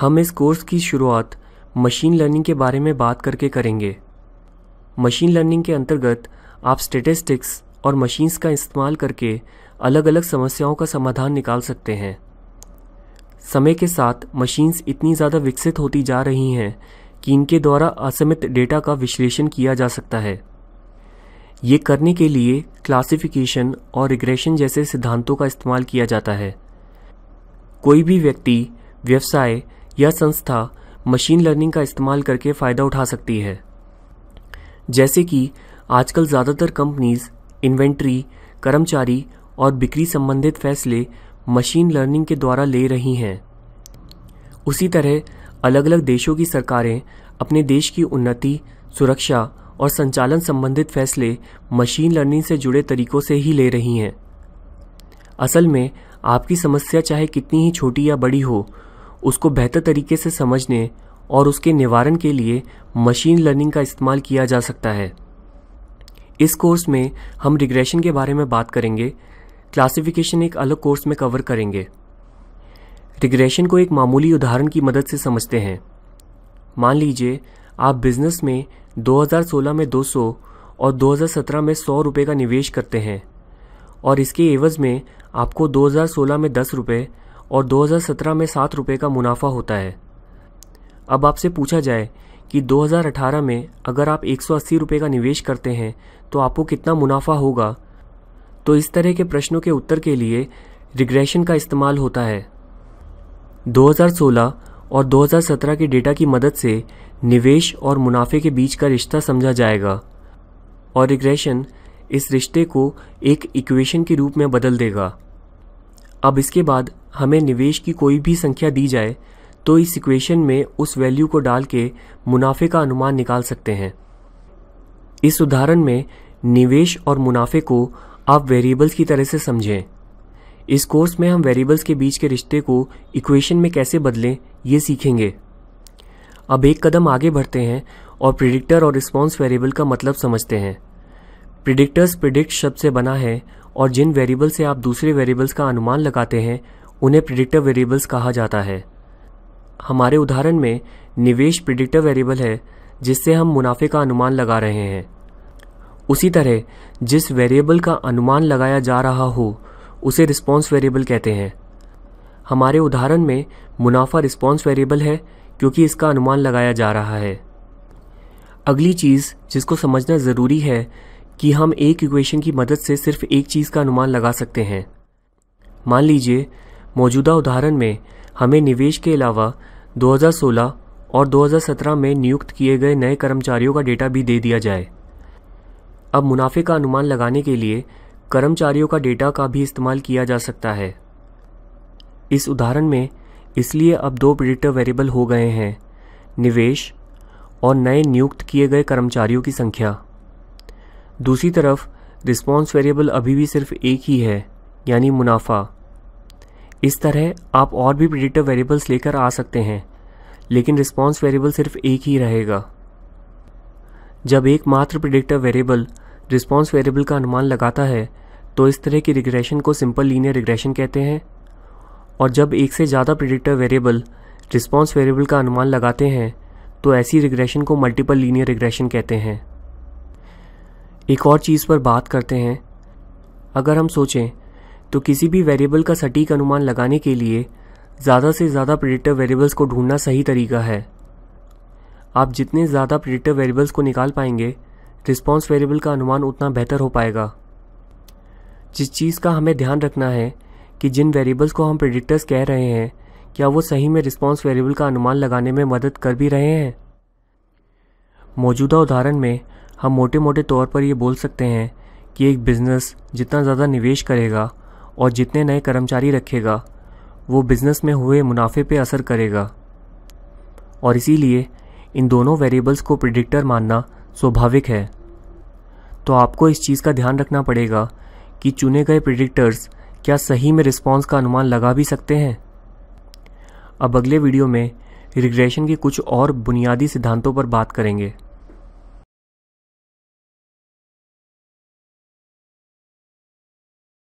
हम इस कोर्स की शुरुआत मशीन लर्निंग के बारे में बात करके करेंगे मशीन लर्निंग के अंतर्गत आप स्टेटिस्टिक्स और मशीन्स का इस्तेमाल करके अलग अलग समस्याओं का समाधान निकाल सकते हैं समय के साथ मशीन्स इतनी ज़्यादा विकसित होती जा रही हैं कि इनके द्वारा असमित डेटा का विश्लेषण किया जा सकता है ये करने के लिए क्लासिफिकेशन और रिग्रेशन जैसे सिद्धांतों का इस्तेमाल किया जाता है कोई भी व्यक्ति व्यवसाय यह संस्था मशीन लर्निंग का इस्तेमाल करके फ़ायदा उठा सकती है जैसे कि आजकल ज़्यादातर कंपनीज इन्वेंट्री कर्मचारी और बिक्री संबंधित फैसले मशीन लर्निंग के द्वारा ले रही हैं उसी तरह अलग अलग देशों की सरकारें अपने देश की उन्नति सुरक्षा और संचालन संबंधित फैसले मशीन लर्निंग से जुड़े तरीकों से ही ले रही हैं असल में आपकी समस्या चाहे कितनी ही छोटी या बड़ी हो उसको बेहतर तरीके से समझने और उसके निवारण के लिए मशीन लर्निंग का इस्तेमाल किया जा सकता है इस कोर्स में हम रिग्रेशन के बारे में बात करेंगे क्लासिफिकेशन एक अलग कोर्स में कवर करेंगे रिग्रेशन को एक मामूली उदाहरण की मदद से समझते हैं मान लीजिए आप बिजनेस में 2016 में 200 और 2017 में सौ रुपये का निवेश करते हैं और इसके एवज में आपको 2016 में दस रुपये और 2017 में सात रुपये का मुनाफा होता है अब आपसे पूछा जाए कि 2018 में अगर आप एक सौ का निवेश करते हैं तो आपको कितना मुनाफा होगा तो इस तरह के प्रश्नों के उत्तर के लिए रिग्रेशन का इस्तेमाल होता है 2016 और 2017 के डेटा की मदद से निवेश और मुनाफे के बीच का रिश्ता समझा जाएगा और रिग्रेशन इस रिश्ते को एक इक्वेशन के रूप में बदल देगा अब इसके बाद हमें निवेश की कोई भी संख्या दी जाए तो इस इक्वेशन में उस वैल्यू को डाल के मुनाफे का अनुमान निकाल सकते हैं इस उदाहरण में निवेश और मुनाफे को आप वेरिएबल्स की तरह से समझें इस कोर्स में हम वेरिएबल्स के बीच के रिश्ते को इक्वेशन में कैसे बदलें ये सीखेंगे अब एक कदम आगे बढ़ते हैं और प्रिडिक्टर और रिस्पॉन्स वेरिएबल का मतलब समझते हैं प्रिडिक्टर्स प्रिडिक्ट शब्द से बना है और जिन वेरिएबल से आप दूसरे वेरिएबल्स का अनुमान लगाते हैं उन्हें प्रिडिक्टिव वेरिएबल्स कहा जाता है हमारे उदाहरण में निवेश प्रिडिक्टिव वेरिएबल है जिससे हम मुनाफे का अनुमान लगा रहे हैं उसी तरह जिस वेरिएबल का अनुमान लगाया जा रहा हो उसे रिस्पॉन्स वेरिएबल कहते हैं हमारे उदाहरण में मुनाफा रिस्पॉन्स वेरिएबल है क्योंकि इसका अनुमान लगाया जा रहा है अगली चीज़ जिसको समझना ज़रूरी है कि हम एक इक्वेशन की मदद से सिर्फ एक चीज़ का अनुमान लगा सकते हैं मान लीजिए मौजूदा उदाहरण में हमें निवेश के अलावा 2016 और 2017 में नियुक्त किए गए नए कर्मचारियों का डेटा भी दे दिया जाए अब मुनाफे का अनुमान लगाने के लिए कर्मचारियों का डेटा का भी इस्तेमाल किया जा सकता है इस उदाहरण में इसलिए अब दो प्रिडिक्टर वेरिएबल हो गए हैं निवेश और नए नियुक्त किए गए कर्मचारियों की संख्या दूसरी तरफ रिस्पॉन्स वेरिएबल अभी भी सिर्फ एक ही है यानी मुनाफा इस तरह आप और भी प्रिडिक्टिव वेरिएबल्स लेकर आ सकते हैं लेकिन रिस्पॉन्स वेरिएबल सिर्फ एक ही रहेगा जब एक मात्र वेरिएबल रिस्पॉन्स वेरिएबल का अनुमान लगाता है तो इस तरह की रिग्रेशन को सिंपल लीनियर रिग्रेशन कहते हैं और जब एक से ज़्यादा प्रिडिक्टर वेरिएबल रिस्पॉन्स वेरिएबल का अनुमान लगाते हैं तो ऐसी रिग्रेशन को मल्टीपल लीनियर रिग्रेशन कहते हैं एक और चीज़ पर बात करते हैं अगर हम सोचें तो किसी भी वेरिएबल का सटीक अनुमान लगाने के लिए ज़्यादा से ज़्यादा प्रिडिक्टिव वेरिएबल्स को ढूंढना सही तरीका है आप जितने ज़्यादा प्रिडिक्टिव वेरिएबल्स को निकाल पाएंगे रिस्पॉन्स वेरिएबल का अनुमान उतना बेहतर हो पाएगा जिस चीज़ का हमें ध्यान रखना है कि जिन वेरिएबल्स को हम प्रिडिक्टर्स कह रहे हैं क्या वो सही में रिस्पॉन्स वेरिएबल का अनुमान लगाने में मदद कर भी रहे हैं मौजूदा उदाहरण में हम मोटे मोटे तौर पर ये बोल सकते हैं कि एक बिज़नेस जितना ज़्यादा निवेश करेगा और जितने नए कर्मचारी रखेगा वो बिज़नेस में हुए मुनाफे पे असर करेगा और इसीलिए इन दोनों वेरिएबल्स को प्रिडिक्टर मानना स्वाभाविक है तो आपको इस चीज़ का ध्यान रखना पड़ेगा कि चुने गए प्रिडिक्टर्स क्या सही में रिस्पॉन्स का अनुमान लगा भी सकते हैं अब अगले वीडियो में रिग्रेशन के कुछ और बुनियादी सिद्धांतों पर बात करेंगे